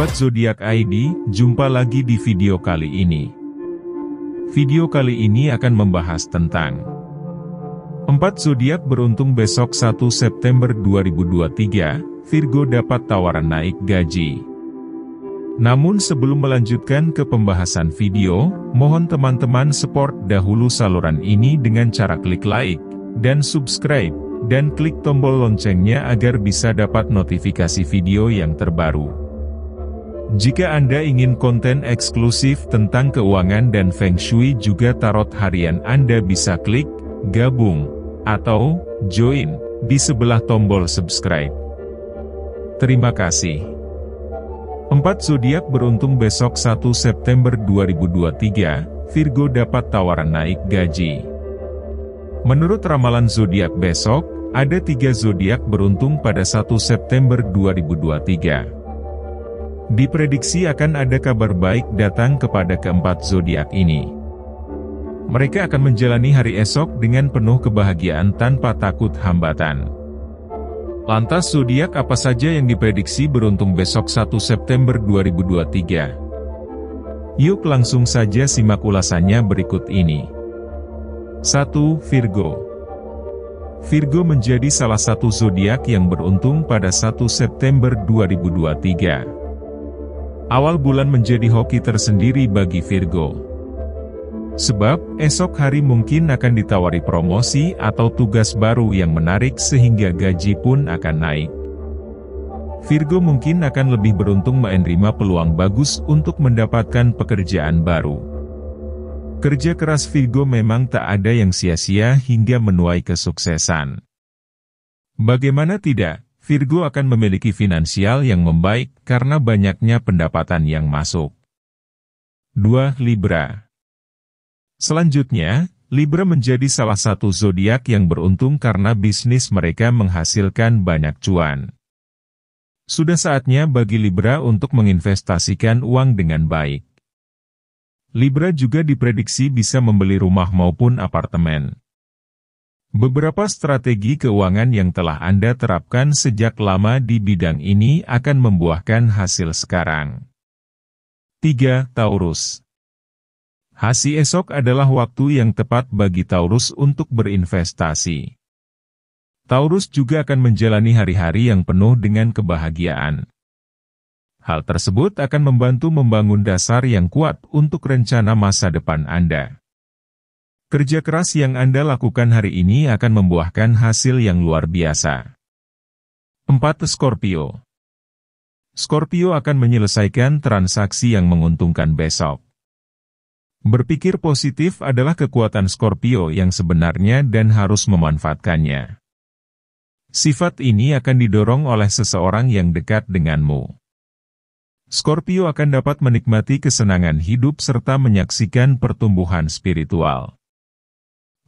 Sobat Zodiak ID, jumpa lagi di video kali ini. Video kali ini akan membahas tentang 4 zodiak beruntung besok 1 September 2023, Virgo dapat tawaran naik gaji. Namun sebelum melanjutkan ke pembahasan video, mohon teman-teman support dahulu saluran ini dengan cara klik like, dan subscribe, dan klik tombol loncengnya agar bisa dapat notifikasi video yang terbaru. Jika Anda ingin konten eksklusif tentang keuangan dan Feng Shui juga tarot harian Anda bisa klik, gabung, atau, join, di sebelah tombol subscribe. Terima kasih. Empat zodiak beruntung besok 1 September 2023, Virgo dapat tawaran naik gaji. Menurut ramalan zodiak besok, ada tiga zodiak beruntung pada 1 September 2023. Diprediksi akan ada kabar baik datang kepada keempat zodiak ini. Mereka akan menjalani hari esok dengan penuh kebahagiaan tanpa takut hambatan. Lantas zodiak apa saja yang diprediksi beruntung besok 1 September 2023? Yuk langsung saja simak ulasannya berikut ini. 1. Virgo Virgo menjadi salah satu zodiak yang beruntung pada 1 September 2023. Awal bulan menjadi hoki tersendiri bagi Virgo. Sebab, esok hari mungkin akan ditawari promosi atau tugas baru yang menarik sehingga gaji pun akan naik. Virgo mungkin akan lebih beruntung menerima peluang bagus untuk mendapatkan pekerjaan baru. Kerja keras Virgo memang tak ada yang sia-sia hingga menuai kesuksesan. Bagaimana tidak, Virgo akan memiliki finansial yang membaik karena banyaknya pendapatan yang masuk. 2. Libra Selanjutnya, Libra menjadi salah satu zodiak yang beruntung karena bisnis mereka menghasilkan banyak cuan. Sudah saatnya bagi Libra untuk menginvestasikan uang dengan baik. Libra juga diprediksi bisa membeli rumah maupun apartemen. Beberapa strategi keuangan yang telah Anda terapkan sejak lama di bidang ini akan membuahkan hasil sekarang. 3. Taurus Hasi esok adalah waktu yang tepat bagi Taurus untuk berinvestasi. Taurus juga akan menjalani hari-hari yang penuh dengan kebahagiaan. Hal tersebut akan membantu membangun dasar yang kuat untuk rencana masa depan Anda. Kerja keras yang Anda lakukan hari ini akan membuahkan hasil yang luar biasa. 4. Scorpio Scorpio akan menyelesaikan transaksi yang menguntungkan besok. Berpikir positif adalah kekuatan Scorpio yang sebenarnya dan harus memanfaatkannya. Sifat ini akan didorong oleh seseorang yang dekat denganmu. Scorpio akan dapat menikmati kesenangan hidup serta menyaksikan pertumbuhan spiritual.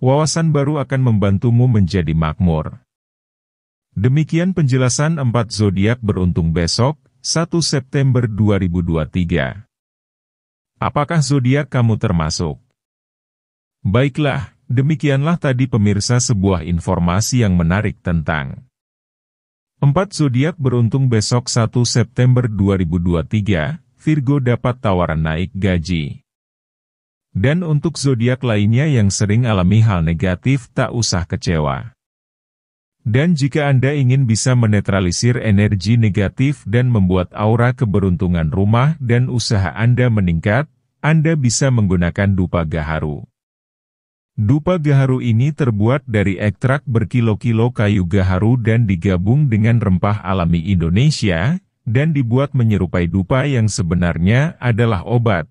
Wawasan baru akan membantumu menjadi makmur. Demikian penjelasan empat zodiak beruntung besok, 1 September 2023. Apakah zodiak kamu termasuk? Baiklah, demikianlah tadi pemirsa sebuah informasi yang menarik tentang Empat zodiak beruntung besok 1 September 2023, Virgo dapat tawaran naik gaji. Dan untuk zodiak lainnya yang sering alami hal negatif tak usah kecewa. Dan jika Anda ingin bisa menetralisir energi negatif dan membuat aura keberuntungan rumah dan usaha Anda meningkat, Anda bisa menggunakan dupa gaharu. Dupa gaharu ini terbuat dari ekstrak berkilo-kilo kayu gaharu dan digabung dengan rempah alami Indonesia, dan dibuat menyerupai dupa yang sebenarnya adalah obat,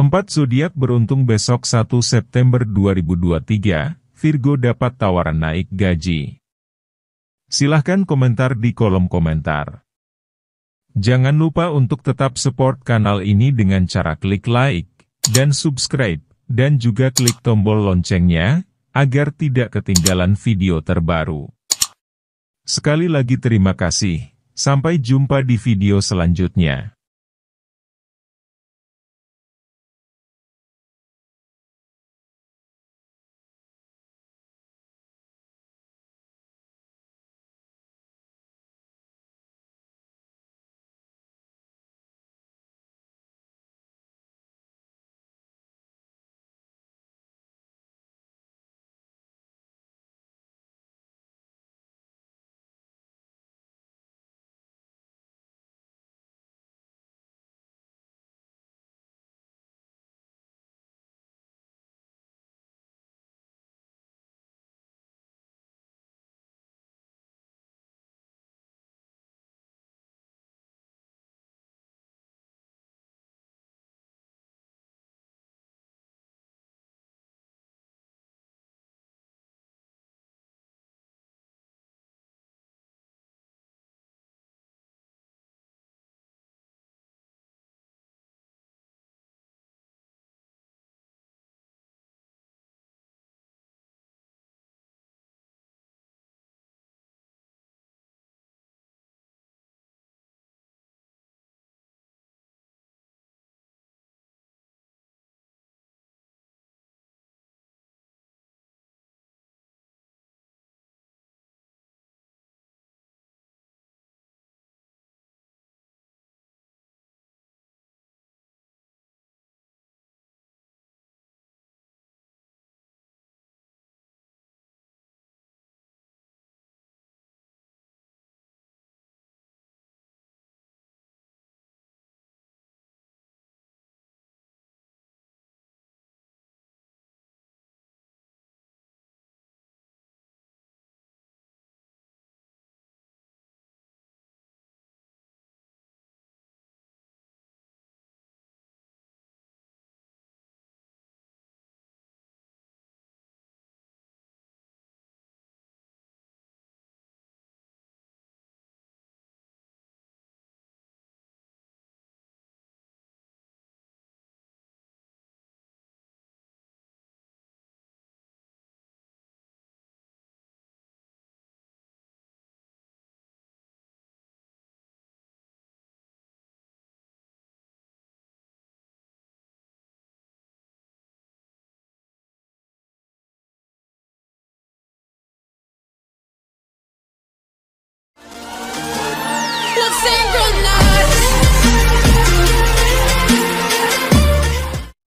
Empat zodiak beruntung besok 1 September 2023, Virgo dapat tawaran naik gaji. Silahkan komentar di kolom komentar. Jangan lupa untuk tetap support kanal ini dengan cara klik like, dan subscribe, dan juga klik tombol loncengnya, agar tidak ketinggalan video terbaru. Sekali lagi terima kasih, sampai jumpa di video selanjutnya.